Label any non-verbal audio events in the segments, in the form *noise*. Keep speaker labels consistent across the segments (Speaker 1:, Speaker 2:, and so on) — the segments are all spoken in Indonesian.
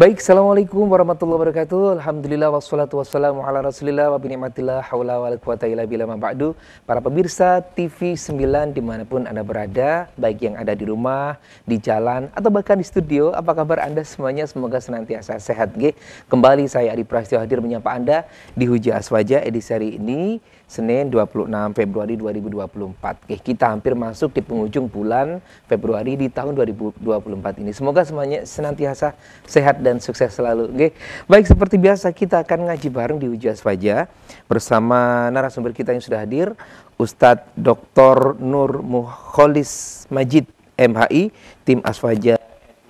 Speaker 1: Baik, Assalamualaikum warahmatullahi wabarakatuh. Alhamdulillah wassalatu wassalamu ala rasulillah wa binimatillah hawla wa quwata illa billah ba'du. Para pemirsa TV 9 dimanapun Anda berada, baik yang ada di rumah, di jalan, atau bahkan di studio, apa kabar Anda semuanya? Semoga senantiasa sehat. Kembali saya Adi Prasetyo hadir menyapa Anda di Huja Aswaja edisi hari ini Senin 26 Februari 2024. Oke, kita hampir masuk di penghujung bulan Februari di tahun 2024 ini. Semoga semuanya senantiasa sehat dan sukses selalu. Oke. Baik, seperti biasa kita akan ngaji bareng di Ujian Faja bersama narasumber kita yang sudah hadir, Ustadz Dr. Nur Muholis Majid MHI, tim Asfaja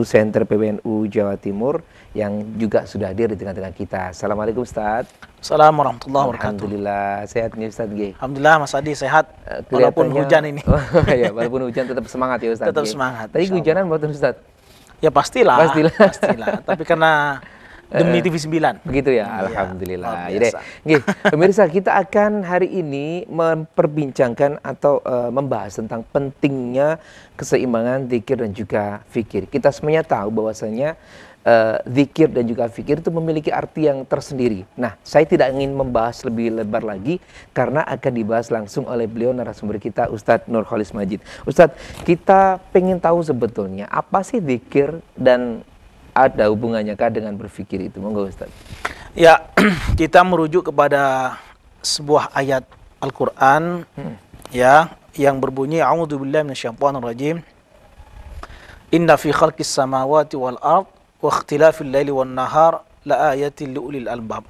Speaker 1: Center PBNU Jawa Timur yang juga sudah hadir di tengah-tengah kita. Assalamualaikum Ustaz. Assalamualaikum warahmatullahi wabarakatuh. Alhamdulillah sehat nih Ustaz G. Alhamdulillah Mas Adi sehat eh, walaupun hujan ini. *laughs* ya, walaupun hujan tetap semangat ya Ustaz. Tetap G. semangat. Tadi hujanan buat Ustaz. Ya pastilah. Pastilah. pastilah. *laughs* Tapi karena demi eh, TV 9. Begitu ya, iya, alhamdulillah. Ya, Gih, pemirsa kita akan hari ini memperbincangkan atau uh, membahas tentang pentingnya keseimbangan zikir dan juga fikir. Kita semuanya tahu bahwasanya uh, zikir dan juga fikir itu memiliki arti yang tersendiri. Nah, saya tidak ingin membahas lebih lebar lagi karena akan dibahas langsung oleh beliau narasumber kita Ustadz Nurholis Majid. Ustadz, kita pengen tahu sebetulnya apa sih zikir dan ada hubungannya kah dengan berfikir itu? Monggo Ustadz.
Speaker 2: Ya, *clears throat* kita merujuk kepada sebuah ayat Al-Qur'an hmm. ya yang berbunyi a'udzubillahi minasyaitonir rajim. Inna fi khalqis samawati wal ard wakhtilafil laili wan nahar ayatil liulil albab.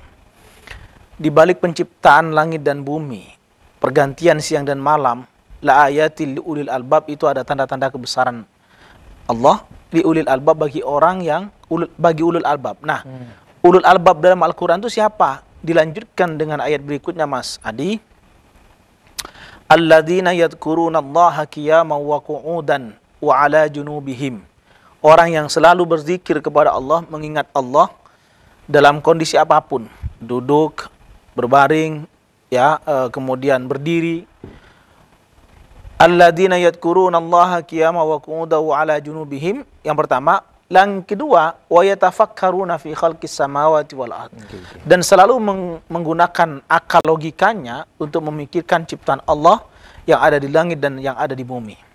Speaker 2: Di balik penciptaan langit dan bumi, pergantian siang dan malam, ayatil liulil albab itu ada tanda-tanda kebesaran Allah liulil albab bagi orang yang bagi ulul albab. Nah, hmm. ulul albab dalam Al-Qur'an itu siapa? Dilanjutkan dengan ayat berikutnya Mas Adi. Alladzina yadhkurunallaha qiyaman wa qu'udan wa 'ala junubihim orang yang selalu berzikir kepada Allah, mengingat Allah dalam kondisi apapun, duduk, berbaring, ya, e, kemudian berdiri. Alladzina yadhkuruna Allah qiyaman wa qu'udan wa 'ala junubihim. Yang pertama, yang kedua, wa yatafakkaruna fi khalqis samawati wal ard. Dan selalu menggunakan akal logikanya untuk memikirkan ciptaan Allah yang ada di langit dan yang ada di bumi.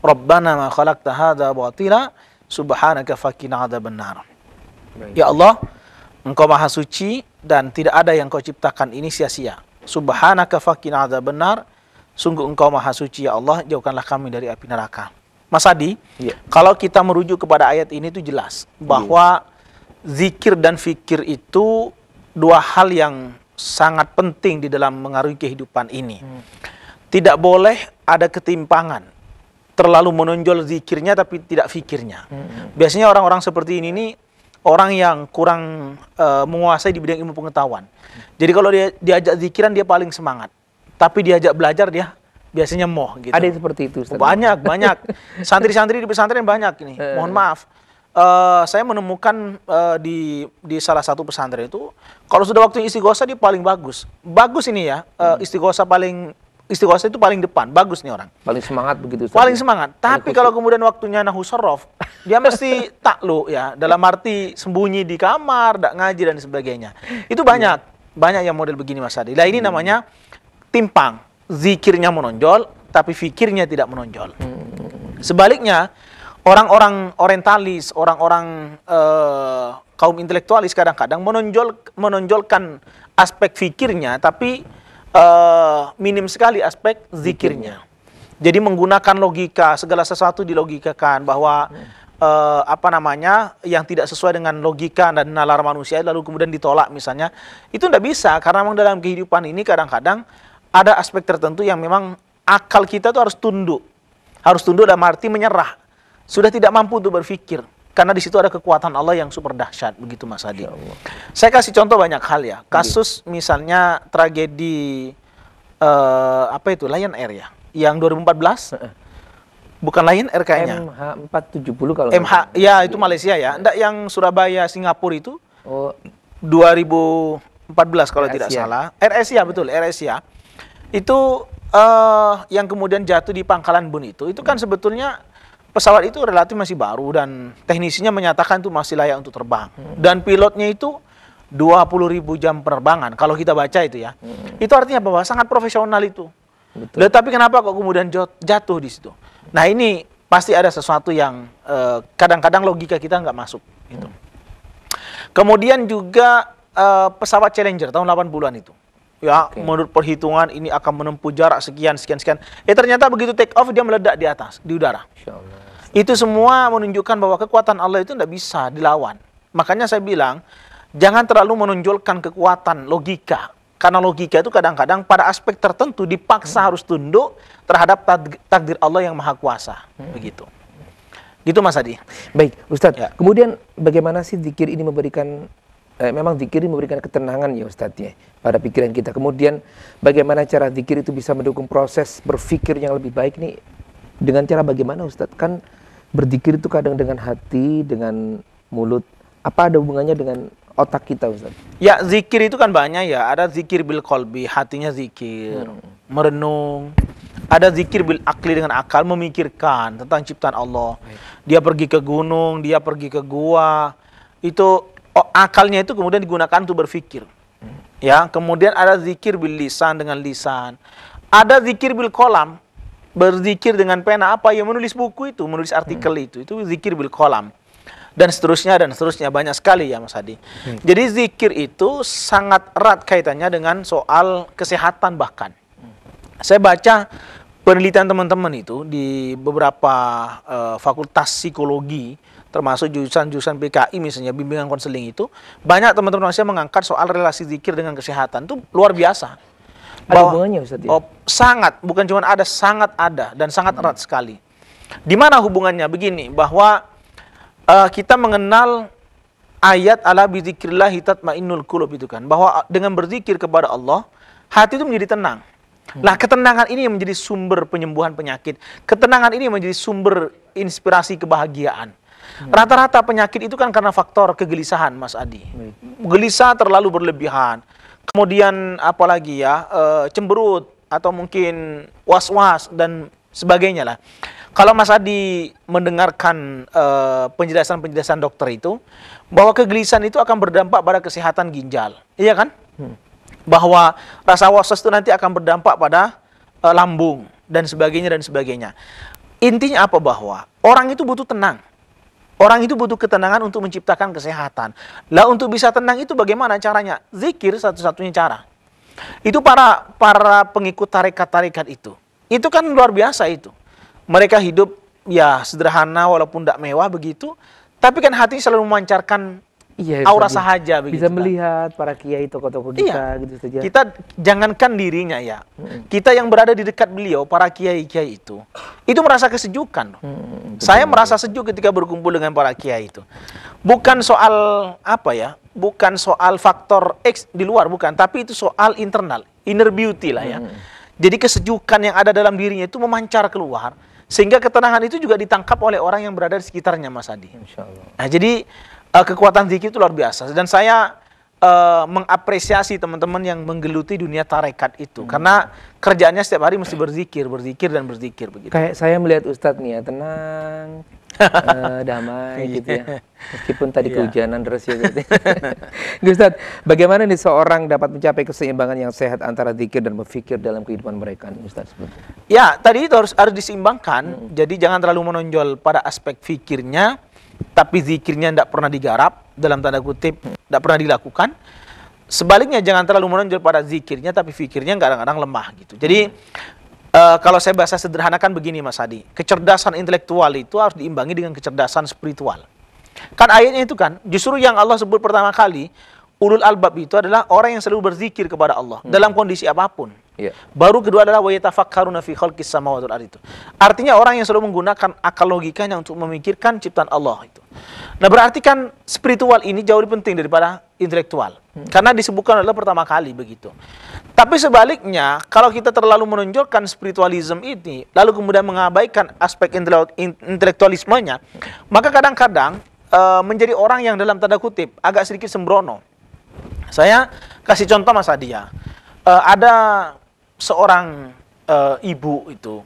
Speaker 2: Rabbana ma khalaqta hadza batila subhanaka faqina adzabannar. Ya Allah, Engkau maha suci dan tidak ada yang Kau ciptakan ini sia-sia. Subhanaka faqina adzabannar. Sungguh Engkau maha suci ya Allah, jauhkanlah kami dari api neraka. Mas Adi, yeah. kalau kita merujuk kepada ayat ini itu jelas bahwa yeah. zikir dan fikir itu dua hal yang sangat penting di dalam mengaruhi kehidupan ini. Hmm. Tidak boleh ada ketimpangan terlalu menonjol zikirnya tapi tidak fikirnya. Hmm. Biasanya orang-orang seperti ini nih orang yang kurang uh, menguasai di bidang ilmu pengetahuan. Hmm. Jadi kalau dia diajak zikiran dia paling semangat, tapi diajak belajar dia biasanya moh gitu. Ada yang seperti itu. Ustaz. Banyak banyak *laughs* santri-santri di pesantren banyak ini. Hmm. Mohon maaf. Uh, saya menemukan uh, di di salah satu pesantren itu kalau sudah waktu istighosa dia paling bagus. Bagus ini ya, uh, istighosa paling istiqosah itu paling depan, bagus nih orang. Paling semangat begitu. Ustaz. Paling semangat. Tapi kalau kemudian waktunya Sorof, dia mesti *laughs* taklu ya, dalam arti sembunyi di kamar, tidak ngaji dan sebagainya. Itu banyak, hmm. banyak yang model begini Mas Adi. Nah ini hmm. namanya timpang, zikirnya menonjol, tapi fikirnya tidak menonjol. Hmm. Sebaliknya, orang-orang orientalis, orang-orang uh, kaum intelektualis kadang-kadang menonjol menonjolkan aspek fikirnya, tapi uh, minim sekali aspek zikirnya. Jadi menggunakan logika, segala sesuatu dilogikakan bahwa uh, apa namanya yang tidak sesuai dengan logika dan nalar manusia lalu kemudian ditolak misalnya itu tidak bisa karena memang dalam kehidupan ini kadang-kadang ada aspek tertentu yang memang akal kita tuh harus tunduk harus tunduk dan arti menyerah sudah tidak mampu untuk berpikir karena di situ ada kekuatan Allah yang super dahsyat begitu Mas Adi. Ya Saya kasih contoh banyak hal ya. Iya. Kasus misalnya tragedi uh, apa itu Lion Air ya, yang 2014
Speaker 1: bukan Lion, RK-nya. MH 470 kalau MH
Speaker 2: ya itu Malaysia ya. Enggak yang Surabaya Singapura itu. Oh. 2014 kalau RSIA. tidak salah. ya betul, ya Itu uh, yang kemudian jatuh di Pangkalan Bun itu. Itu kan hmm. sebetulnya pesawat itu relatif masih baru dan teknisinya menyatakan itu masih layak untuk terbang. Hmm. Dan pilotnya itu ribu jam penerbangan kalau kita baca itu ya. Hmm. Itu artinya bahwa sangat profesional itu. Betul. Tetapi kenapa kok kemudian jatuh di situ? Nah, ini pasti ada sesuatu yang eh, kadang-kadang eh, logika kita nggak masuk gitu. Hmm. Kemudian juga eh, pesawat Challenger tahun 80-an itu. Ya, okay. menurut perhitungan ini akan menempuh jarak sekian sekian sekian. Eh ternyata begitu take off dia meledak di atas di udara. Itu semua menunjukkan bahwa kekuatan Allah itu tidak bisa dilawan. Makanya saya bilang, jangan terlalu menunjukkan kekuatan logika. Karena logika itu kadang-kadang pada aspek tertentu dipaksa hmm. harus tunduk terhadap takdir Allah yang maha
Speaker 1: kuasa. Hmm. Begitu. Gitu Mas Adi. Baik, Ustadz. Ya. Kemudian bagaimana sih zikir ini memberikan eh, memang zikir ini memberikan ketenangan ya Ustadz ya pada pikiran kita. Kemudian bagaimana cara zikir itu bisa mendukung proses berpikir yang lebih baik nih dengan cara bagaimana Ustadz? Kan berzikir itu kadang dengan hati, dengan mulut. Apa ada hubungannya dengan otak kita Ustaz?
Speaker 2: Ya zikir itu kan banyak ya. Ada zikir bil kolbi, hatinya zikir, hmm. merenung. Ada zikir bil akli dengan akal memikirkan tentang ciptaan Allah. Dia pergi ke gunung, dia pergi ke gua. Itu oh, akalnya itu kemudian digunakan untuk berpikir. Hmm. Ya, kemudian ada zikir bil lisan dengan lisan. Ada zikir bil kolam, berzikir dengan pena apa yang menulis buku itu menulis artikel hmm. itu itu zikir bil kolam dan seterusnya dan seterusnya banyak sekali ya Mas Hadi. Hmm. Jadi zikir itu sangat erat kaitannya dengan soal kesehatan bahkan. Hmm. Saya baca penelitian teman-teman itu di beberapa uh, fakultas psikologi termasuk jurusan-jurusan PKI misalnya bimbingan konseling itu banyak teman-teman saya mengangkat soal relasi zikir dengan kesehatan itu luar biasa. Ada hubungannya Ustaz ya? Oh, sangat, bukan cuma ada, sangat ada dan sangat hmm. erat sekali. Di mana hubungannya? Begini, bahwa uh, kita mengenal ayat ala bizikrillah tatmainnul qulub itu kan, bahwa eh, dengan berzikir kepada Allah, hati itu menjadi tenang. Hmm. Nah, ketenangan ini yang menjadi sumber penyembuhan penyakit. Ketenangan ini yang menjadi sumber inspirasi kebahagiaan. Hmm. Rata-rata hmm. penyakit itu kan karena faktor kegelisahan, Mas Adi. Hmm. Gelisah terlalu berlebihan. Kemudian apa lagi ya, e, cemberut atau mungkin was-was dan sebagainya lah. Kalau Mas Adi mendengarkan eh, penjelasan-penjelasan dokter itu, bahwa kegelisahan itu akan berdampak pada kesehatan ginjal, iya kan? Hmm. Bahwa rasa was-was itu nanti akan berdampak pada e, lambung dan sebagainya dan sebagainya. Intinya apa bahwa orang itu butuh tenang. Orang itu butuh ketenangan untuk menciptakan kesehatan. Lah untuk bisa tenang itu bagaimana caranya? Zikir satu-satunya cara. Itu para para pengikut tarekat-tarekat itu. Itu kan luar biasa itu. Mereka hidup ya sederhana walaupun tidak mewah begitu. Tapi kan hati selalu memancarkan iya, aura bisa, sahaja begitu. Bisa kan? melihat para
Speaker 1: kiai tokoh-tokoh iya. kita
Speaker 2: iya. gitu saja. Ya. Kita jangankan dirinya ya. Hmm. Kita yang berada di dekat beliau, para kiai-kiai itu, itu merasa kesejukan. Hmm, Saya merasa sejuk ketika berkumpul dengan para kiai itu. Bukan soal apa ya? Bukan soal faktor X di luar bukan, tapi itu soal internal, inner beauty lah ya. Hmm. Jadi kesejukan yang ada dalam dirinya itu memancar keluar sehingga ketenangan itu juga ditangkap oleh orang yang berada di sekitarnya Mas Adi. Nah, jadi uh, kekuatan zikir itu luar biasa. Dan saya uh, mengapresiasi teman-teman yang menggeluti dunia tarekat itu hmm. karena kerjanya setiap hari mesti berzikir, berzikir dan berzikir begitu. Kayak
Speaker 1: saya melihat Ustadz nih ya tenang, uh, *laughs* damai iya. gitu ya. Meskipun tadi yeah. kehujanan terus ya gitu. *laughs* Ustadz, bagaimana nih seorang dapat mencapai keseimbangan yang sehat antara zikir dan berpikir dalam kehidupan mereka Ustadz?
Speaker 2: Ya, tadi itu harus harus diseimbangkan. Hmm. Jadi jangan terlalu menonjol pada aspek fikirnya tapi zikirnya tidak pernah digarap dalam tanda kutip tidak pernah dilakukan sebaliknya jangan terlalu menonjol pada zikirnya tapi fikirnya kadang-kadang lemah gitu jadi uh, kalau saya bahasa sederhanakan begini Mas Adi kecerdasan intelektual itu harus diimbangi dengan kecerdasan spiritual kan ayatnya itu kan justru yang Allah sebut pertama kali ulul albab itu adalah orang yang selalu berzikir kepada Allah hmm. dalam kondisi apapun Yeah. Baru kedua adalah wayatafakkaruna fi khalqis samawati wal itu. Artinya orang yang selalu menggunakan akal logikanya untuk memikirkan ciptaan Allah itu. Nah, berarti kan spiritual ini jauh lebih penting daripada intelektual. Hmm. Karena disebutkan adalah pertama kali begitu. Tapi sebaliknya, kalau kita terlalu menonjolkan spiritualisme ini, lalu kemudian mengabaikan aspek intelektualismenya, maka kadang-kadang e, menjadi orang yang dalam tanda kutip agak sedikit sembrono. Saya kasih contoh Mas Adia. E, ada seorang e, ibu itu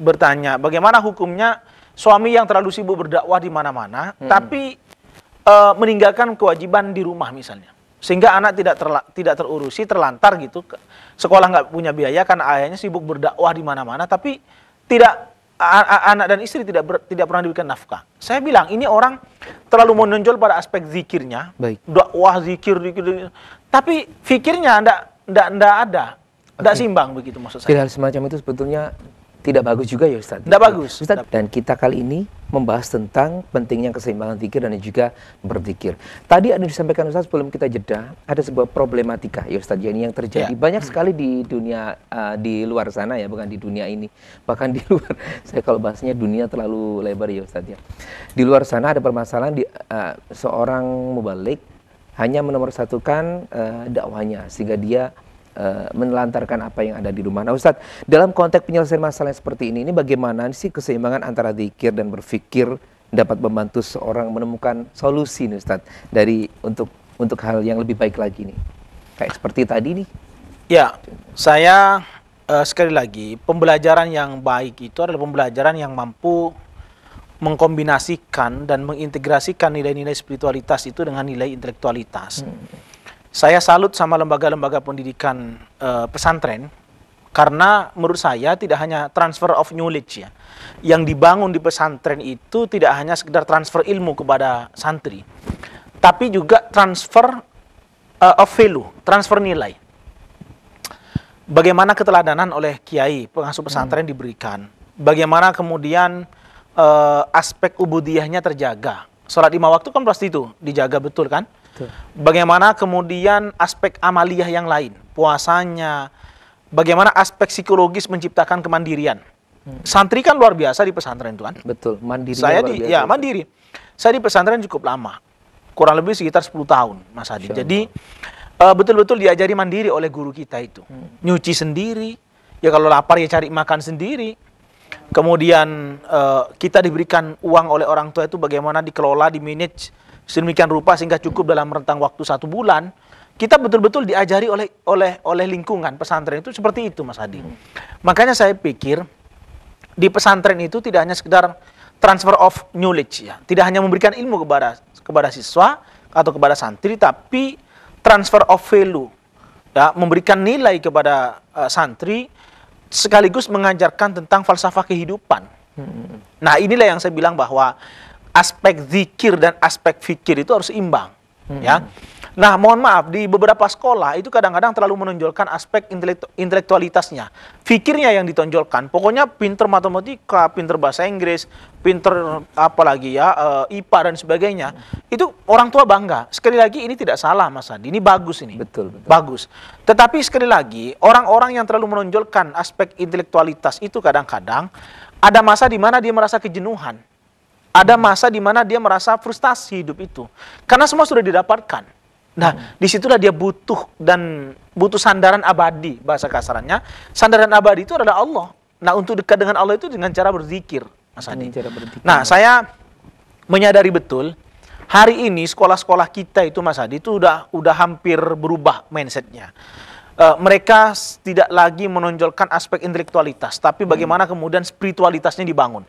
Speaker 2: bertanya bagaimana hukumnya suami yang terlalu sibuk berdakwah di mana-mana hmm. tapi e, meninggalkan kewajiban di rumah misalnya sehingga anak tidak terla, tidak terurusi terlantar gitu sekolah nggak punya biaya karena ayahnya sibuk berdakwah di mana-mana tapi tidak anak dan istri tidak ber, tidak pernah diberikan nafkah. Saya bilang ini orang terlalu menonjol pada aspek zikirnya, Baik. dakwah zikir, zikir, zikir. tapi fikirnya ndak ndak ndak ada. Tidak simbang begitu maksud saya. Hal
Speaker 1: semacam itu sebetulnya tidak bagus juga ya Ustaz. Tidak bagus. Ustaz, dan kita kali ini membahas tentang pentingnya keseimbangan pikir dan juga berpikir. Tadi ada disampaikan Ustaz sebelum kita jeda, ada sebuah problematika ya Ustaz ya, ini yang terjadi ya. banyak sekali di dunia uh, di luar sana ya, bukan di dunia ini. *laughs* Bahkan di luar *laughs* saya kalau bahasnya dunia terlalu lebar ya Ustaz ya. Di luar sana ada permasalahan di uh, seorang mubalik hanya menomorsatukan uh, eh, dakwahnya sehingga dia Eh, menelantarkan apa yang ada di rumah. Nah Ustadz, dalam konteks penyelesaian masalah seperti ini, ini bagaimana sih keseimbangan antara zikir dan berfikir dapat membantu seorang menemukan solusi nih Ustadz dari untuk untuk hal yang lebih baik lagi nih? Kayak seperti tadi nih. Ya,
Speaker 2: saya uh, sekali lagi pembelajaran yang baik itu adalah pembelajaran yang mampu mengkombinasikan dan mengintegrasikan nilai-nilai spiritualitas itu dengan nilai intelektualitas. Hmm. Saya salut sama lembaga-lembaga pendidikan uh, pesantren karena menurut saya tidak hanya transfer of knowledge ya. Yang dibangun di pesantren itu tidak hanya sekedar transfer ilmu kepada santri, tapi juga transfer uh, of value, transfer nilai. Bagaimana keteladanan oleh kiai pengasuh pesantren hmm. diberikan? Bagaimana kemudian uh, aspek ubudiahnya terjaga? Sholat lima waktu kan pasti itu dijaga betul kan? Bagaimana kemudian aspek amaliyah yang lain, puasanya, bagaimana aspek psikologis menciptakan kemandirian. Hmm. Santri kan luar biasa di pesantren itu kan. Betul, mandiri. Saya di, ya mandiri. Saya di pesantren cukup lama, kurang lebih sekitar 10 tahun, Mas Adi. Jadi betul eh, betul-betul diajari mandiri oleh guru kita itu, hmm. nyuci sendiri, ya kalau lapar ya cari makan sendiri. Kemudian uh, kita diberikan uang oleh orang tua itu bagaimana dikelola, di manage sedemikian rupa sehingga cukup dalam rentang waktu satu bulan kita betul-betul diajari oleh oleh oleh lingkungan pesantren itu seperti itu Mas Hadi. hmm. makanya saya pikir di pesantren itu tidak hanya sekedar transfer of knowledge ya tidak hanya memberikan ilmu kepada kepada siswa atau kepada santri tapi transfer of value ya memberikan nilai kepada uh, santri sekaligus mengajarkan tentang falsafah kehidupan
Speaker 3: hmm.
Speaker 2: nah inilah yang saya bilang bahwa aspek zikir dan aspek fikir itu harus imbang hmm. ya nah mohon maaf di beberapa sekolah itu kadang-kadang terlalu menonjolkan aspek intelektualitasnya fikirnya yang ditonjolkan pokoknya pinter matematika pinter bahasa Inggris pinter eh, apalagi ya eh, IPA dan sebagainya itu orang tua bangga sekali lagi ini tidak salah Mas Andi ini bagus ini betul, betul. bagus tetapi sekali lagi orang-orang yang terlalu menonjolkan aspek intelektualitas itu kadang-kadang ada masa di mana dia merasa kejenuhan ada masa di mana dia merasa frustasi hidup itu karena semua sudah didapatkan. Nah, hmm. disitulah dia butuh dan butuh sandaran abadi bahasa kasarannya. Sandaran abadi itu adalah Allah. Nah, untuk dekat dengan Allah itu dengan cara berzikir, Mas Adi. Cara berzikir. Nah, saya menyadari betul hari ini sekolah-sekolah kita itu Mas Adi itu udah udah hampir berubah mindsetnya. Uh, mereka tidak lagi menonjolkan aspek intelektualitas, tapi hmm. bagaimana kemudian spiritualitasnya dibangun.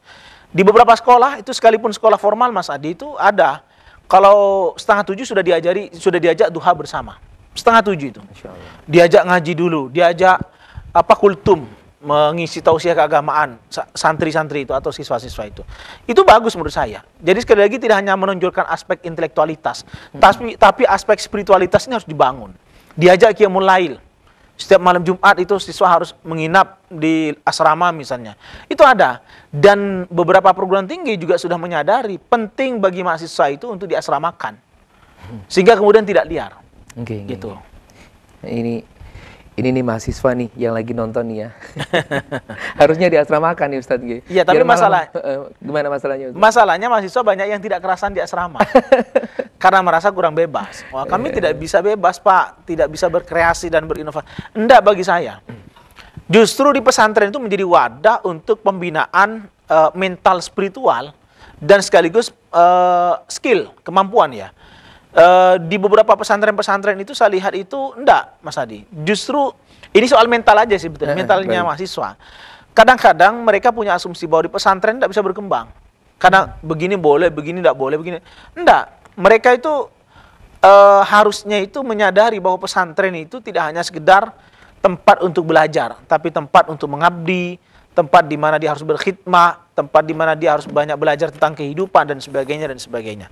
Speaker 2: Di beberapa sekolah itu sekalipun sekolah formal Mas Adi itu ada kalau setengah tujuh sudah diajari sudah diajak duha bersama setengah tujuh itu diajak ngaji dulu diajak apa kultum mengisi tausiah keagamaan santri-santri itu atau siswa-siswa itu itu bagus menurut saya jadi sekali lagi tidak hanya menonjolkan aspek intelektualitas hmm. tapi tapi aspek spiritualitas ini harus dibangun diajak kiamulail lail setiap malam Jumat itu siswa harus menginap di asrama misalnya. Itu ada. Dan beberapa perguruan tinggi juga sudah menyadari penting bagi mahasiswa itu untuk diasramakan.
Speaker 1: Sehingga kemudian tidak liar. Okay, gitu. Okay. Nah, ini ini nih mahasiswa nih yang lagi nonton nih ya. *laughs* Harusnya diasramakan nih Ustadz G. Gitu. Iya, tapi masalah
Speaker 2: malam, *laughs* uh, eh, gimana masalahnya? Ustadz? Masalahnya mahasiswa banyak yang tidak kerasan di asrama. *laughs* karena merasa kurang bebas. Wah, kami yeah. tidak bisa bebas, Pak. Tidak bisa berkreasi dan berinovasi. Enggak bagi saya. Justru di pesantren itu menjadi wadah untuk pembinaan uh, mental spiritual dan sekaligus uh, skill, kemampuan ya. Uh, di beberapa pesantren-pesantren itu saya lihat itu enggak, Mas Adi. Justru ini soal mental aja sih betul? mentalnya mahasiswa. Kadang-kadang mereka punya asumsi bahwa di pesantren tidak bisa berkembang. Karena begini boleh, begini tidak boleh, begini. Enggak, mereka itu e, harusnya itu menyadari bahwa pesantren itu tidak hanya sekedar tempat untuk belajar, tapi tempat untuk mengabdi, tempat di mana dia harus berkhidmat, tempat di mana dia harus banyak belajar tentang kehidupan dan sebagainya dan sebagainya.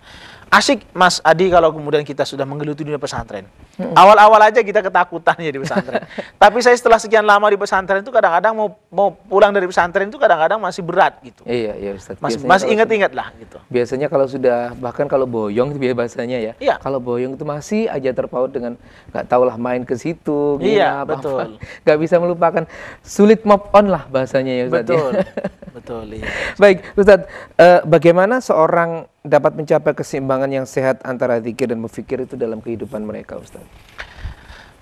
Speaker 2: Asik Mas Adi kalau kemudian kita sudah menggeluti dunia pesantren. Awal-awal aja kita ketakutan ya di pesantren. *laughs* Tapi saya setelah sekian lama di pesantren itu kadang-kadang mau mau pulang dari pesantren itu kadang-kadang masih berat gitu. Iya, iya
Speaker 1: Ustaz. Mas, masih ingat-ingat lah gitu. Biasanya kalau sudah bahkan kalau boyong itu biasanya ya. Iya. Kalau boyong itu masih aja terpaut dengan nggak lah main ke situ, iya, apa betul. *laughs* Gak bisa melupakan sulit move on lah bahasanya ya Ustaz. Ya. Betul. Ya.
Speaker 3: *laughs* Betul. Iya.
Speaker 1: Baik, Ustadz, uh, bagaimana seorang dapat mencapai keseimbangan yang sehat antara zikir dan berpikir itu dalam kehidupan mereka, Ustadz?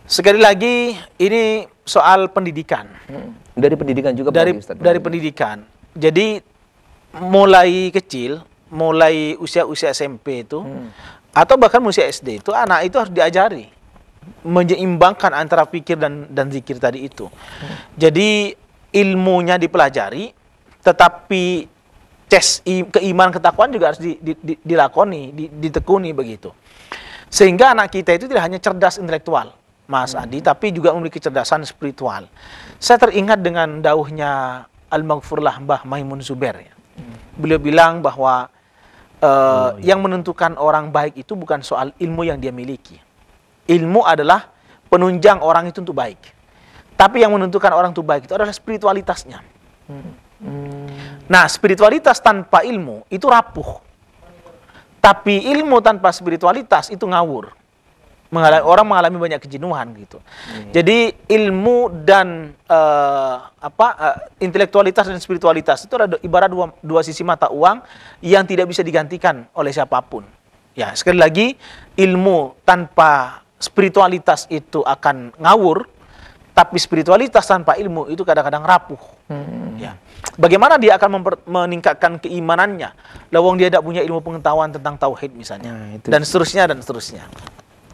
Speaker 2: Sekali lagi, ini soal pendidikan. Hmm. Dari pendidikan juga, dari Ustaz? dari pendidikan. Jadi mulai kecil, mulai usia-usia SMP itu, hmm. atau bahkan usia SD itu, anak itu harus diajari menyeimbangkan antara pikir dan dan zikir tadi itu. Hmm. Jadi ilmunya dipelajari, tetapi tes keiman ketakuan juga harus di, di, di, dilakoni, di, ditekuni begitu. Sehingga anak kita itu tidak hanya cerdas intelektual, Mas hmm. Adi, tapi juga memiliki kecerdasan spiritual. Saya teringat dengan dauhnya Al-Maghfurlah Mbah Maimun Zubair. Ya. Hmm. Beliau bilang bahwa uh, oh, iya. yang menentukan orang baik itu bukan soal ilmu yang dia miliki. Ilmu adalah penunjang orang itu untuk baik. Tapi yang menentukan orang itu baik itu adalah spiritualitasnya. Hmm Hmm. Nah, spiritualitas tanpa ilmu itu rapuh. Tapi ilmu tanpa spiritualitas itu ngawur. Mengalami, orang mengalami banyak kejenuhan gitu. Hmm. Jadi ilmu dan uh, apa uh, intelektualitas dan spiritualitas itu ada ibarat dua, dua sisi mata uang yang tidak bisa digantikan oleh siapapun. Ya, sekali lagi ilmu tanpa spiritualitas itu akan ngawur tapi spiritualitas tanpa ilmu itu kadang-kadang rapuh.
Speaker 3: Hmm. Ya.
Speaker 2: Bagaimana dia akan meningkatkan keimanannya? Lawang dia tidak punya ilmu pengetahuan tentang tauhid misalnya. Nah, itu. Dan seterusnya dan seterusnya.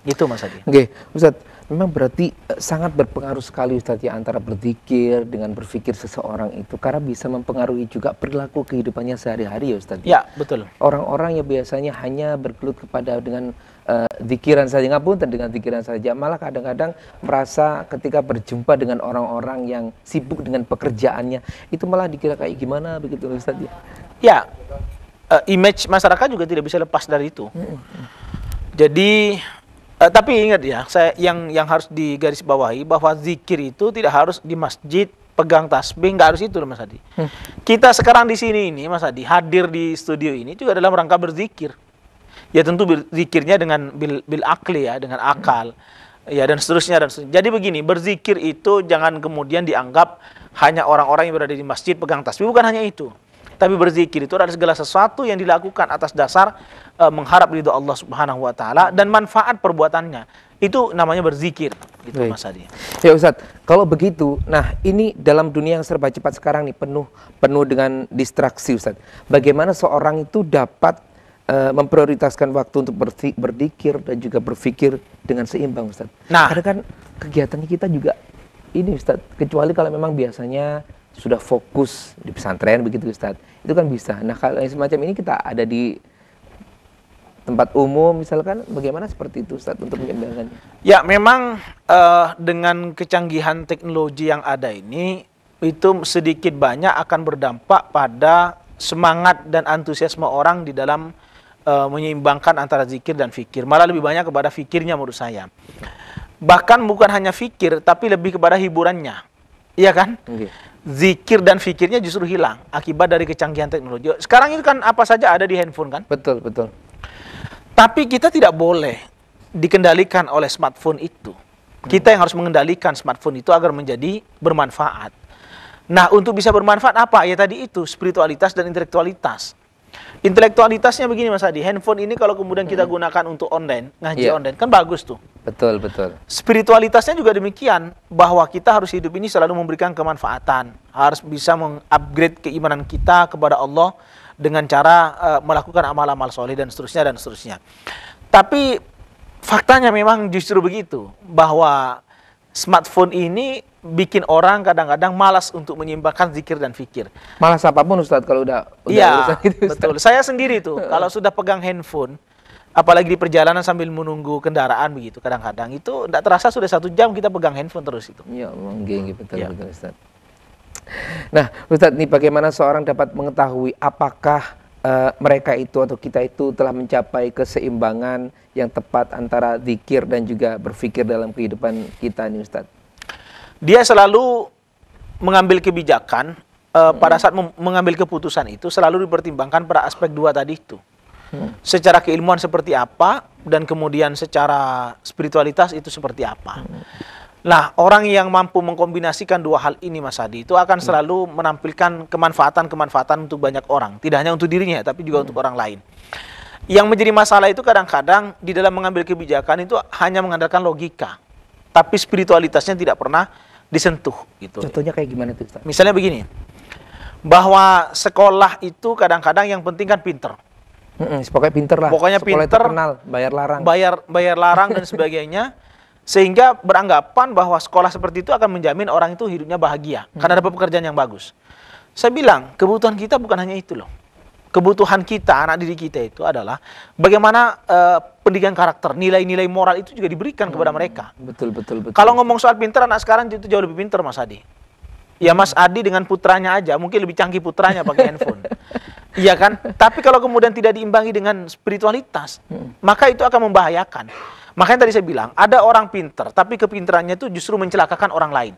Speaker 1: Itu Mas Adi. Oke, okay. Ustaz, memang berarti eh, sangat berpengaruh sekali Ustaz ya antara berzikir dengan berpikir seseorang itu karena bisa mempengaruhi juga perilaku kehidupannya sehari-hari ya Ustaz. Ya?
Speaker 2: ya, betul.
Speaker 1: Orang-orang yang biasanya hanya bergelut kepada dengan Eh, zikiran saja ngapunten dengan zikiran saja malah kadang-kadang merasa ketika berjumpa dengan orang-orang yang sibuk dengan pekerjaannya itu malah dikira kayak gimana begitu Ustaz ya. Ya. Uh, image masyarakat juga tidak bisa lepas dari itu. Hmm. Jadi
Speaker 2: uh, tapi ingat ya, saya yang yang harus digarisbawahi bahwa zikir itu tidak harus di masjid pegang tasbih nggak harus itu Mas Adi. Hmm. Kita sekarang di sini ini Mas Adi hadir di studio ini juga dalam rangka berzikir ya tentu berzikirnya dengan bil, bil akli ya dengan akal ya dan seterusnya dan seterusnya. jadi begini berzikir itu jangan kemudian dianggap hanya orang-orang yang berada di masjid pegang tasbih bukan hanya itu tapi berzikir itu adalah segala sesuatu yang dilakukan atas dasar e, mengharap ridho Allah Subhanahu wa taala dan manfaat perbuatannya. Itu namanya berzikir gitu Baik. Mas Adi.
Speaker 1: Ya Ustaz, kalau begitu, nah ini dalam dunia yang serba cepat sekarang nih penuh penuh dengan distraksi Ustaz. Bagaimana seorang itu dapat uh, memprioritaskan waktu untuk berpikir dan juga berpikir dengan seimbang Ustaz. Nah, karena kan kegiatannya kita juga ini Ustaz, kecuali kalau memang biasanya sudah fokus di pesantren begitu Ustaz. Itu kan bisa. Nah, kalau yang semacam ini kita ada di tempat umum misalkan bagaimana seperti itu Ustaz untuk menyeimbangkannya?
Speaker 2: Ya, memang uh, dengan kecanggihan teknologi yang ada ini itu sedikit banyak akan berdampak pada semangat dan antusiasme orang di dalam uh, menyeimbangkan antara zikir dan fikir. Malah lebih banyak kepada fikirnya menurut saya. Bahkan bukan hanya fikir, tapi lebih kepada hiburannya. Iya kan? Okay. Zikir dan fikirnya justru hilang akibat dari kecanggihan teknologi. Sekarang itu kan apa saja ada di handphone kan? Betul, betul. Tapi kita tidak boleh dikendalikan oleh smartphone itu. Kita yang harus mengendalikan smartphone itu agar menjadi bermanfaat. Nah, untuk bisa bermanfaat apa? Ya tadi itu, spiritualitas dan intelektualitas Intelektualitasnya begini Mas Adi, handphone ini kalau kemudian kita hmm. gunakan untuk online, ngaji yeah. online, kan bagus tuh.
Speaker 1: Betul, betul.
Speaker 2: Spiritualitasnya juga demikian, bahwa kita harus hidup ini selalu memberikan kemanfaatan. Harus bisa mengupgrade keimanan kita kepada Allah dengan cara uh, melakukan amal-amal soleh dan seterusnya dan seterusnya. Tapi faktanya memang justru begitu, bahwa smartphone ini bikin orang kadang-kadang malas untuk menyimpakan zikir dan fikir.
Speaker 1: Malas apapun Ustadz kalau udah Iya, betul.
Speaker 2: Saya sendiri tuh *laughs* kalau sudah pegang handphone apalagi di perjalanan sambil menunggu kendaraan begitu kadang-kadang itu tidak terasa sudah satu jam kita pegang handphone terus itu.
Speaker 1: Ya, mungkin betul ya. betul Ustaz. Nah, Ustaz ini bagaimana seorang dapat mengetahui apakah uh, mereka itu atau kita itu telah mencapai keseimbangan yang tepat antara zikir dan juga berpikir dalam kehidupan kita nih Ustadz
Speaker 2: dia selalu mengambil kebijakan uh, hmm. pada saat mengambil keputusan itu selalu dipertimbangkan pada aspek dua tadi itu. Hmm. Secara keilmuan seperti apa dan kemudian secara spiritualitas itu seperti apa. Hmm. Nah, orang yang mampu mengkombinasikan dua hal ini Mas Adi itu akan hmm. selalu menampilkan kemanfaatan-kemanfaatan untuk banyak orang, tidak hanya untuk dirinya tapi juga hmm. untuk orang lain. Yang menjadi masalah itu kadang-kadang di dalam mengambil kebijakan itu hanya mengandalkan logika, tapi spiritualitasnya tidak pernah disentuh gitu. Contohnya
Speaker 1: kayak gimana tuh? Ustaz? Misalnya
Speaker 2: begini, bahwa sekolah itu kadang-kadang yang penting kan pinter.
Speaker 1: Mm-mm, pokoknya pinter lah. Pokoknya sekolah pinter. Terkenal,
Speaker 2: bayar larang. Bayar bayar larang dan sebagainya. *laughs* Sehingga beranggapan bahwa sekolah seperti itu akan menjamin orang itu hidupnya bahagia mm. karena ada pekerjaan yang bagus. Saya bilang kebutuhan kita bukan hanya itu loh kebutuhan kita, anak diri kita itu adalah bagaimana uh, pendidikan karakter, nilai-nilai moral itu juga diberikan hmm. kepada mereka.
Speaker 1: Betul, betul, betul. Kalau
Speaker 2: ngomong soal pinter anak sekarang itu jauh lebih pinter Mas Adi. Ya Mas Adi dengan putranya aja, mungkin lebih canggih putranya pakai handphone. *laughs* Iya kan? Tapi kalau kemudian tidak diimbangi dengan spiritualitas, hmm. maka itu akan membahayakan. Makanya tadi saya bilang, ada orang pinter, tapi kepintarannya itu justru mencelakakan orang lain.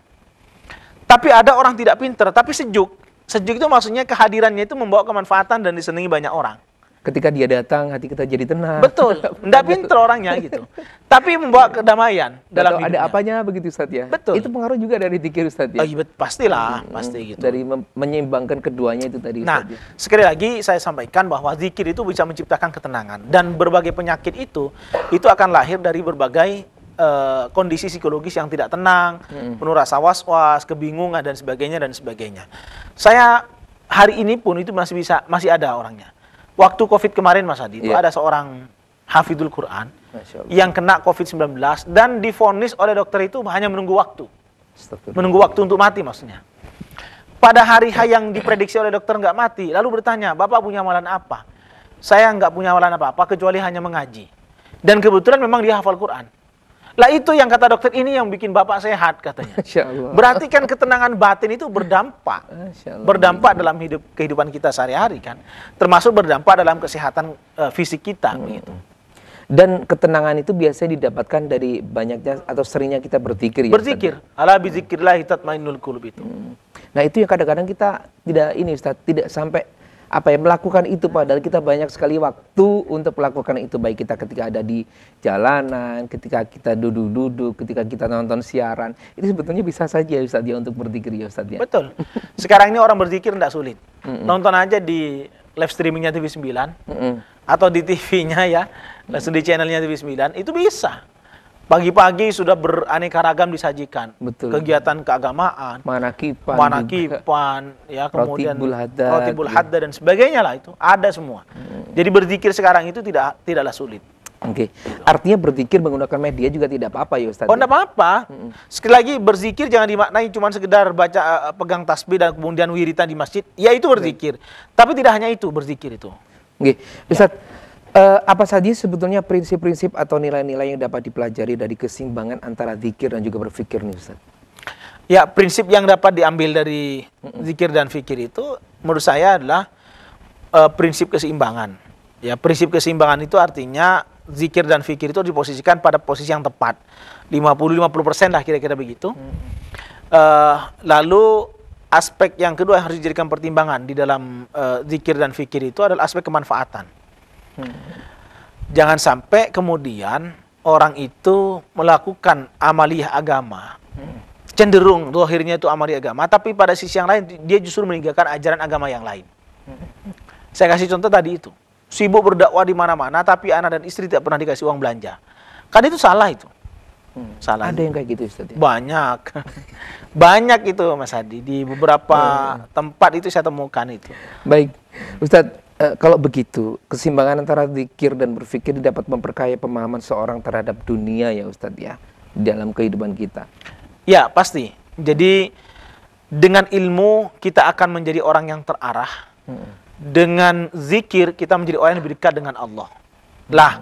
Speaker 2: Tapi ada orang tidak pinter, tapi sejuk, Sejuk itu maksudnya kehadirannya itu membawa kemanfaatan
Speaker 1: dan disenangi banyak orang. Ketika dia datang, hati kita jadi tenang. Betul.
Speaker 2: Tidak *laughs* pinter orangnya gitu.
Speaker 1: Tapi membawa kedamaian dalam hidupnya. ada apanya begitu Ustaz ya? Betul. Itu pengaruh juga dari dikir Ustaz ya? Oh, iya, pastilah, hmm, pasti gitu. Dari menyeimbangkan keduanya itu tadi nah, Ustaz Nah, ya. sekali lagi
Speaker 2: saya sampaikan bahwa zikir itu bisa menciptakan ketenangan. Dan berbagai penyakit itu, itu akan lahir dari berbagai Eh, kondisi psikologis yang tidak tenang, hmm. penuh rasa was-was, kebingungan dan sebagainya dan sebagainya. Saya hari ini pun itu masih bisa masih ada orangnya. Waktu Covid kemarin Mas Adi, yeah. itu iya. ada seorang hafidul Quran yang kena Covid-19 dan difonis oleh dokter itu hanya menunggu waktu. Menunggu waktu untuk mati maksudnya. Pada hari yang diprediksi oleh dokter nggak mati, lalu bertanya, Bapak punya amalan apa? Saya nggak punya amalan apa-apa kecuali hanya mengaji. Dan kebetulan memang dia hafal Quran. Lah itu yang kata dokter ini yang bikin bapak sehat katanya. Berarti kan ketenangan batin itu berdampak. Berdampak dalam hidup kehidupan kita sehari-hari kan.
Speaker 1: Termasuk berdampak dalam kesehatan uh, fisik kita hmm. gitu. Dan ketenangan itu biasanya didapatkan dari banyaknya atau seringnya kita berpikir. Berpikir. Ya, ya? bizikirlah kita
Speaker 2: mainul kulub itu. Hmm.
Speaker 1: Nah, itu yang kadang-kadang kita tidak ini Ustaz, tidak sampai apa yang melakukan itu padahal kita banyak sekali waktu untuk melakukan itu baik kita ketika ada di jalanan, ketika kita duduk-duduk, ketika kita nonton siaran. Itu sebetulnya bisa saja Ustaz ya untuk berzikir ya Ustaz ya. Betul. Sekarang ini orang berzikir tidak sulit.
Speaker 2: Mm -mm. Nonton aja di live streamingnya TV 9 mm -mm. atau di TV-nya ya, mm -mm. di channelnya TV 9 itu bisa. Pagi-pagi sudah beraneka ragam disajikan. Betul. Kegiatan keagamaan,
Speaker 1: manakipan,
Speaker 2: manakipan, ya kemudian rotibul hadda, rotibul dan sebagainya lah itu ada semua. Hmm. Jadi berzikir sekarang itu tidak tidaklah sulit.
Speaker 1: Oke. Okay. Artinya berzikir menggunakan media juga tidak apa-apa ya Ustaz. Oh, tidak
Speaker 2: apa-apa. Hmm. Sekali lagi berzikir jangan dimaknai cuma sekedar baca uh, pegang tasbih dan kemudian wiritan di masjid. Ya itu berzikir. Okay. Tapi tidak hanya itu berzikir itu.
Speaker 1: Oke. Okay. Ustaz, ya Uh, apa saja sebetulnya prinsip-prinsip atau nilai-nilai yang dapat dipelajari dari kesimbangan antara zikir dan juga berpikir nih Ustaz?
Speaker 2: Ya, prinsip yang dapat diambil dari zikir dan fikir itu menurut saya adalah uh, prinsip keseimbangan. Ya, prinsip keseimbangan itu artinya zikir dan fikir itu diposisikan pada posisi yang tepat. 50-50% lah kira-kira begitu. Uh, lalu aspek yang kedua yang harus dijadikan pertimbangan di dalam uh, zikir dan fikir itu adalah aspek kemanfaatan Jangan sampai kemudian orang itu melakukan amaliyah agama. Hmm. Cenderung lahirnya itu amaliyah agama, tapi pada sisi yang lain dia justru meninggalkan ajaran agama yang lain. Saya kasih contoh tadi itu. Sibuk berdakwah di mana-mana, tapi anak dan istri tidak pernah dikasih uang belanja. Kan itu salah itu. Hmm. Salah. Ada yang kayak gitu Ustaz. Ya? Banyak. *laughs* Banyak itu Mas Hadi di beberapa hmm. tempat itu saya temukan itu.
Speaker 1: Baik. Ustadz, e, kalau begitu kesimbangan antara zikir dan berpikir dapat memperkaya pemahaman seorang terhadap dunia ya Ustadz ya dalam kehidupan kita.
Speaker 2: Ya pasti. Jadi dengan ilmu kita akan menjadi orang yang terarah. Hmm. Dengan zikir kita menjadi orang yang lebih dekat dengan Allah. Lah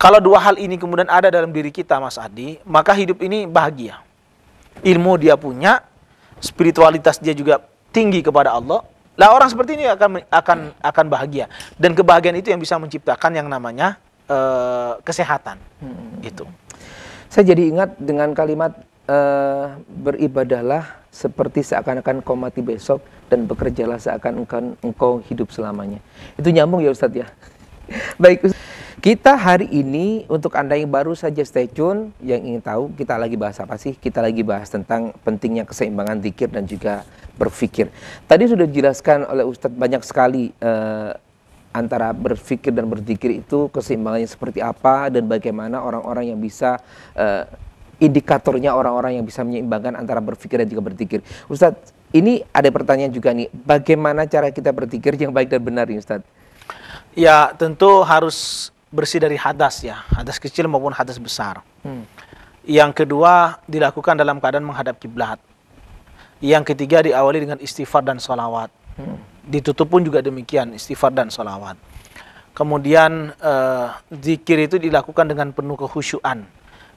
Speaker 2: kalau dua hal ini kemudian ada dalam diri kita Mas Adi, maka hidup ini bahagia. Ilmu dia punya, spiritualitas dia juga tinggi kepada Allah, lah orang seperti ini akan akan akan bahagia dan kebahagiaan itu yang bisa menciptakan yang namanya uh, kesehatan. Hmm.
Speaker 1: Itu. Saya jadi ingat dengan kalimat uh, beribadahlah seperti seakan-akan kau mati besok dan bekerjalah seakan-akan engkau hidup selamanya. Itu nyambung ya Ustadz ya. *laughs* Baik kita hari ini untuk Anda yang baru saja stay tune yang ingin tahu kita lagi bahas apa sih? Kita lagi bahas tentang pentingnya keseimbangan zikir dan juga berpikir. Tadi sudah dijelaskan oleh Ustadz banyak sekali eh, antara berpikir dan berzikir itu keseimbangannya seperti apa dan bagaimana orang-orang yang bisa eh, indikatornya orang-orang yang bisa menyeimbangkan antara berpikir dan juga berzikir. Ustadz, ini ada pertanyaan juga nih, bagaimana cara kita berpikir yang baik dan benar ini Ustadz?
Speaker 2: Ya tentu harus bersih dari hadas ya, hadas kecil maupun hadas besar. Hmm. Yang kedua dilakukan dalam keadaan menghadap kiblat. Yang ketiga diawali dengan istighfar dan sholawat. Hmm. Ditutup pun juga demikian istighfar dan sholawat. Kemudian uh, zikir itu dilakukan dengan penuh kehusyuan.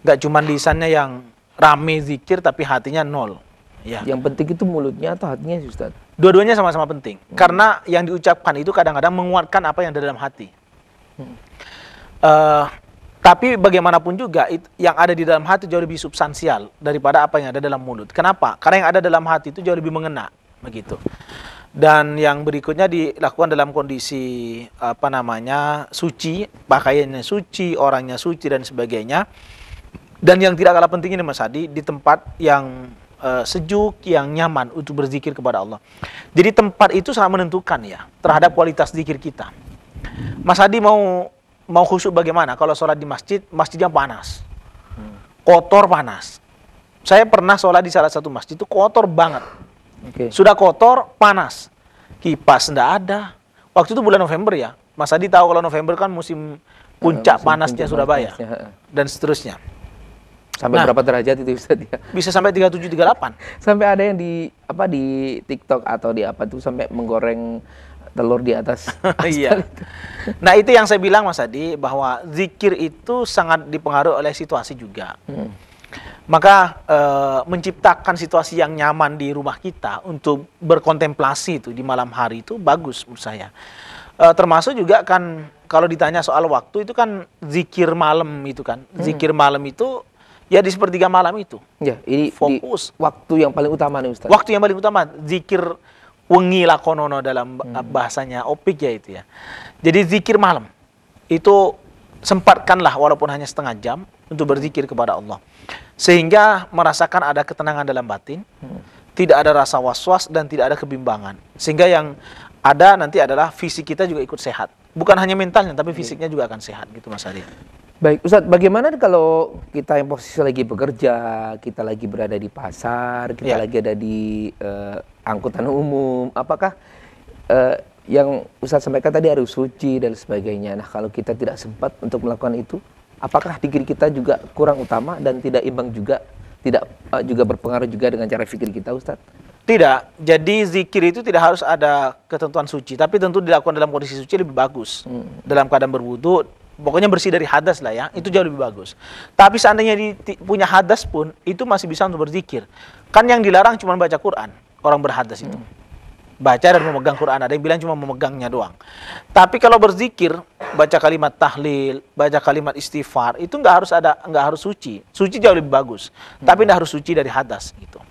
Speaker 2: Gak cuma lisannya yang rame zikir tapi hatinya nol. Ya. Yang penting itu
Speaker 1: mulutnya atau hatinya Ustaz?
Speaker 2: Dua-duanya sama-sama penting. Hmm. Karena yang diucapkan itu kadang-kadang menguatkan apa yang ada dalam hati. Hmm. Uh, tapi bagaimanapun juga it, yang ada di dalam hati jauh lebih substansial daripada apa yang ada dalam mulut. Kenapa? Karena yang ada dalam hati itu jauh lebih mengena, begitu. Dan yang berikutnya dilakukan dalam kondisi apa namanya suci, pakaiannya suci, orangnya suci dan sebagainya. Dan yang tidak kalah penting ini Mas Hadi, di tempat yang uh, sejuk, yang nyaman untuk berzikir kepada Allah. Jadi tempat itu sangat menentukan ya terhadap kualitas zikir kita. Mas Hadi mau mau khusyuk bagaimana kalau sholat di masjid masjidnya panas hmm. kotor panas saya pernah sholat di salah satu masjid itu kotor banget okay. sudah kotor panas kipas ndak ada waktu itu bulan November ya Mas Adi tahu kalau November kan musim eh, puncak musim panasnya puncak Surabaya
Speaker 1: panasnya. dan seterusnya sampai nah, berapa derajat itu bisa ya? dia bisa sampai 37 38 sampai ada yang di apa di TikTok atau di apa tuh sampai menggoreng telur di atas. *laughs* iya. Nah itu yang saya bilang Mas Adi bahwa zikir itu sangat
Speaker 2: dipengaruhi oleh situasi juga. Hmm. Maka e, menciptakan situasi yang nyaman di rumah kita untuk berkontemplasi itu di malam hari itu bagus menurut saya. E, termasuk juga kan kalau ditanya soal waktu itu kan zikir malam itu kan hmm. zikir malam itu ya di sepertiga malam itu. Ya, ini fokus di waktu yang paling utama nih Ustaz. Waktu yang paling utama, zikir wengi lakonono dalam hmm. bahasanya opik ya itu ya. Jadi zikir malam itu sempatkanlah walaupun hanya setengah jam untuk berzikir kepada Allah. Sehingga merasakan ada ketenangan dalam batin, hmm. tidak ada rasa was-was dan tidak ada kebimbangan. Sehingga yang ada nanti adalah fisik kita juga ikut sehat. Bukan hanya mentalnya tapi iya. fisiknya juga akan sehat gitu Mas Ari.
Speaker 1: Baik, Ustadz, bagaimana kalau kita yang posisi lagi bekerja, kita lagi berada di pasar, kita ya. lagi ada di uh, angkutan umum, apakah uh, yang Ustaz sampaikan tadi harus suci dan sebagainya. Nah, kalau kita tidak sempat untuk melakukan itu, apakah pikir kita juga kurang utama dan tidak imbang juga, tidak uh, juga berpengaruh juga dengan cara pikir kita, Ustadz?
Speaker 2: Tidak. Jadi zikir itu tidak harus ada ketentuan suci, tapi tentu dilakukan dalam kondisi suci lebih bagus. Hmm. Dalam keadaan berwudhu, pokoknya bersih dari hadas lah ya, itu jauh lebih bagus. Tapi seandainya di, punya hadas pun, itu masih bisa untuk berzikir. Kan yang dilarang cuma baca Quran orang berhadas itu. Baca dan memegang Quran. Ada yang bilang cuma memegangnya doang. Tapi kalau berzikir, baca kalimat tahlil, baca kalimat istighfar, itu nggak harus ada, nggak harus suci. Suci jauh lebih bagus. Tapi nggak harus suci dari hadas gitu.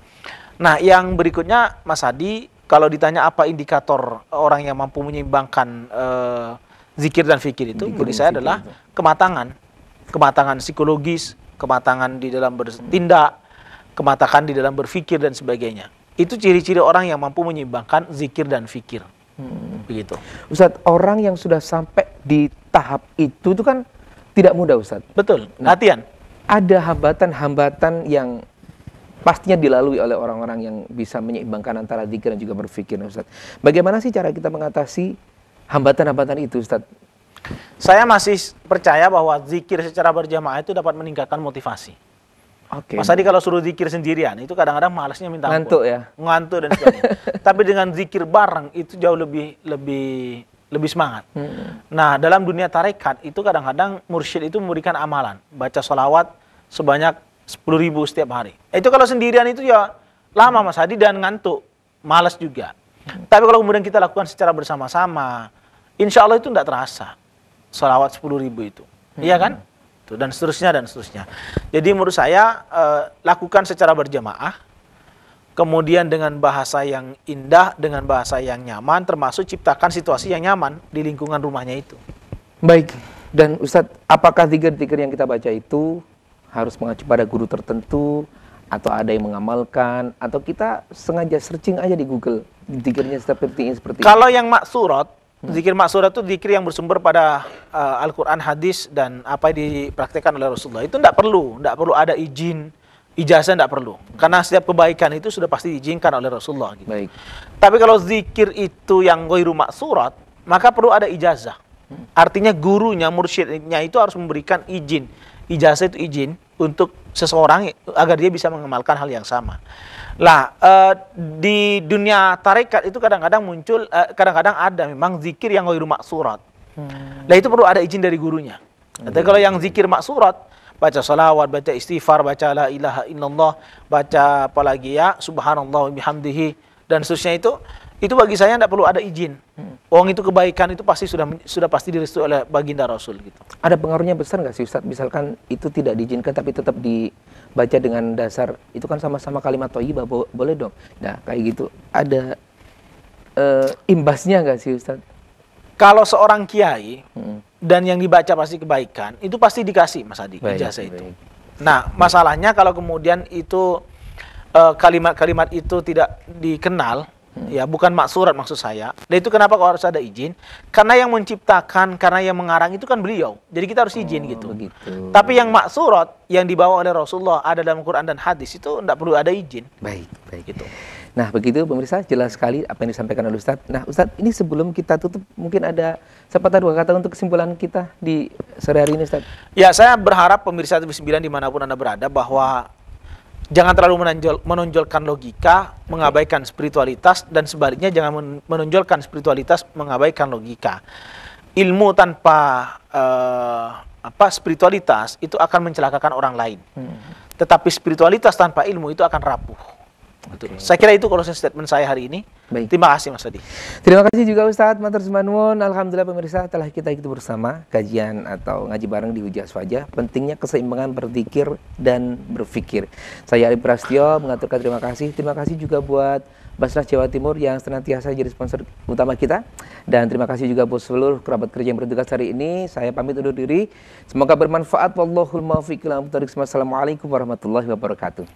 Speaker 2: Nah, yang berikutnya Mas Hadi, kalau ditanya apa indikator orang yang mampu menyeimbangkan uh, zikir dan fikir itu, bagi saya adalah itu. kematangan, kematangan psikologis, kematangan di dalam bertindak, kematangan di dalam berfikir dan sebagainya. Itu ciri-ciri orang yang mampu menyeimbangkan zikir dan fikir. Hmm. Begitu.
Speaker 1: Ustadz, orang yang sudah sampai di tahap itu itu kan tidak mudah Ustadz. Betul, nah, latihan. Ada hambatan-hambatan yang pastinya dilalui oleh orang-orang yang bisa menyeimbangkan antara zikir dan juga berfikir, ustadz. Bagaimana sih cara kita mengatasi hambatan-hambatan itu ustadz? Saya masih percaya bahwa zikir secara berjamaah itu
Speaker 2: dapat meningkatkan motivasi. Okay. Mas Adi kalau suruh zikir sendirian itu kadang-kadang malasnya minta ampun. Ngantuk ya. Ngantuk dan sebagainya. *laughs* Tapi dengan zikir bareng itu jauh lebih lebih lebih semangat. Hmm. Nah, dalam dunia tarekat itu kadang-kadang mursyid itu memberikan amalan, baca sholawat sebanyak 10.000 ribu setiap hari. Eh, itu kalau sendirian itu ya lama Mas Hadi dan ngantuk, malas juga. Hmm. Tapi kalau kemudian kita lakukan secara bersama-sama, insya Allah itu tidak terasa. sholawat 10.000 ribu itu. Hmm. Iya kan? itu dan seterusnya dan seterusnya. Jadi menurut saya eh, lakukan secara berjamaah, kemudian dengan bahasa yang indah, dengan bahasa yang nyaman, termasuk ciptakan situasi yang nyaman di lingkungan rumahnya itu.
Speaker 1: Baik. Dan Ustadz, apakah tiga tiga yang kita baca itu harus mengacu pada guru tertentu atau ada yang mengamalkan atau kita sengaja searching aja di Google zikirnya seperti ini seperti ini. Kalau
Speaker 2: yang maksurat Hmm. Zikir maksurat itu zikir yang bersumber pada uh, Al-Quran, hadis, dan apa yang dipraktekkan oleh Rasulullah. Itu tidak perlu, tidak perlu ada izin, ijazah tidak perlu. Karena setiap kebaikan itu sudah pasti diizinkan oleh Rasulullah. Gitu. Baik. Tapi kalau zikir itu yang goiru maksurat, maka perlu ada ijazah. Hmm. Artinya gurunya, mursyidnya itu harus memberikan izin. Ijazah itu izin untuk seseorang agar dia bisa mengamalkan hal yang sama. Lah uh, di dunia tarekat itu kadang-kadang muncul eh, kadang-kadang uh, ada memang zikir yang ghairu maksurat. Hmm. Nah, itu perlu ada izin dari gurunya. Hmm. Tapi kalau yang zikir maksurat baca salawat, baca istighfar, baca la ilaha illallah, baca apalagi ya subhanallah bihamdihi dan seterusnya itu itu bagi saya tidak perlu ada izin. Hmm. Uang itu kebaikan itu pasti sudah sudah pasti direstui oleh baginda Rasul gitu.
Speaker 1: Ada pengaruhnya besar nggak sih Ustaz? Misalkan itu tidak diizinkan tapi tetap di baca dengan dasar itu kan sama-sama kalimat toyibah bo boleh dong nah kayak gitu ada uh, imbasnya nggak sih Ustaz? Kalau seorang kiai hmm.
Speaker 2: dan yang dibaca pasti kebaikan itu pasti dikasih Mas Adi baik, ijazah itu nah masalahnya kalau kemudian itu eh, kalimat-kalimat uh, kalimat -kalimat itu tidak dikenal Ya, bukan mak surat maksud saya. Dan itu kenapa kok harus ada izin? Karena yang menciptakan, karena yang mengarang itu kan beliau. Jadi kita harus izin oh, gitu. Begitu. Tapi yang mak surat yang dibawa oleh Rasulullah ada dalam Quran dan hadis itu tidak perlu ada izin. Baik, baik gitu.
Speaker 1: Nah, begitu pemirsa jelas sekali apa yang disampaikan oleh Ustadz. Nah, Ustadz, ini sebelum kita tutup mungkin ada sepatah dua kata untuk kesimpulan kita di sore hari ini, Ustadz.
Speaker 2: Ya, saya berharap pemirsa TV9 dimanapun Anda berada bahwa jangan terlalu menonjol, menonjolkan logika, mengabaikan spiritualitas, dan sebaliknya jangan menonjolkan spiritualitas, mengabaikan logika. Ilmu tanpa uh, apa spiritualitas itu akan mencelakakan orang lain. Hmm. Tetapi spiritualitas tanpa ilmu itu akan rapuh. Okay. Saya kira itu kalau statement saya hari ini. Baik. Terima kasih Mas Adi.
Speaker 1: Terima kasih juga Ustadz Matur Sumanwon. Alhamdulillah pemirsa telah kita ikut bersama kajian atau ngaji bareng di Ujah Swaja. Pentingnya keseimbangan berpikir dan berpikir. Saya Ali prasetyo mengaturkan terima kasih. Terima kasih juga buat Basnas Jawa Timur yang senantiasa jadi sponsor utama kita. Dan terima kasih juga buat seluruh kerabat kerja yang bertugas hari ini. Saya pamit undur diri. Semoga bermanfaat. Wallahul maafiq. Assalamualaikum warahmatullahi wabarakatuh.